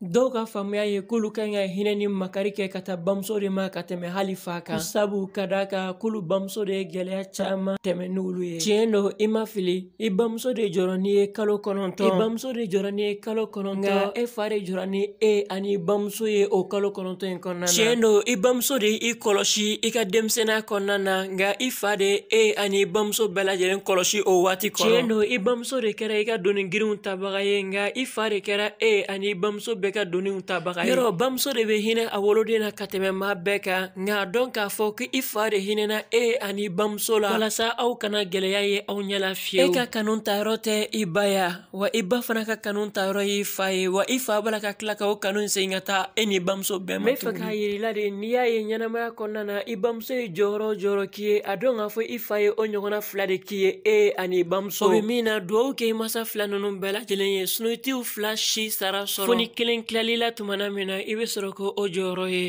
dɔw ka faamuya ye k'olu kan ka hinɛ ni makari kɛ ka taa bamuso de ma ka tɛmɛ hali fa kan sabu ka d'a kan k'olu bamuso de ye gɛlɛya caaman tɛmɛ n'olu ye tiɲɛ do i ma fili i bamuso de jɔrɔ n'i ye kalo kɔnɔntɔn i bamuso de jɔrɔ n'i ye kalo kɔnɔntɔn e fa de jɔrɔ ni e ani i bamuso ye o kalo kɔnɔntɔn in kɔnɔna na tiɲɛ do i bamuso de i kɔlɔsi i ka denmisɛnniya kɔnɔna na nka i fa de e ani i bamuso bɛɛ lajɛlen kɔlɔsi o waati kɔnɔ tiɲɛ do i bamuso de kɛra i ka doni girinw tabaga ye nka i fa de kɛra e ani i bamuso bɛɛ bɛ kɛ doniw tabaga ye yɔrɔ bamuso de bɛ hinɛ a woloden na ka tɛmɛ maa bɛɛ kan nka dɔn k'a fɔ k' i fa de hinɛna e ani bamuso la walasa aw kana gwɛlɛya ye aw ɲɛ la fiyewu e ka kanu tayɔrɔ tɛ i ba ya wa i ba fana ka kanu tayɔrɔ y'i fa ye wa i fa b'a la ka tila ka o kanu sen ka taa e ni bamuso bɛɛ ma tuguni n bɛ fɛ k'a yir'i la de n'i y'a ye ɲɛnamaya kɔnɔna na i bamuso ye jɔyɔrɔ o jɔyɔrɔ k'i ye a dɔn k'a fɔ i fa ye o ɲɔgɔnna fila de k'i ye e ani i bamuso o bɛ min na duwawu kɛ i masa fila ninnu bɛɛ lajɛlen ye sinɔ i t'u fila si sara sɔrɔ fo ni kelen kilalila tumana min na i be sɔrɔ k'o jɔrɔ ye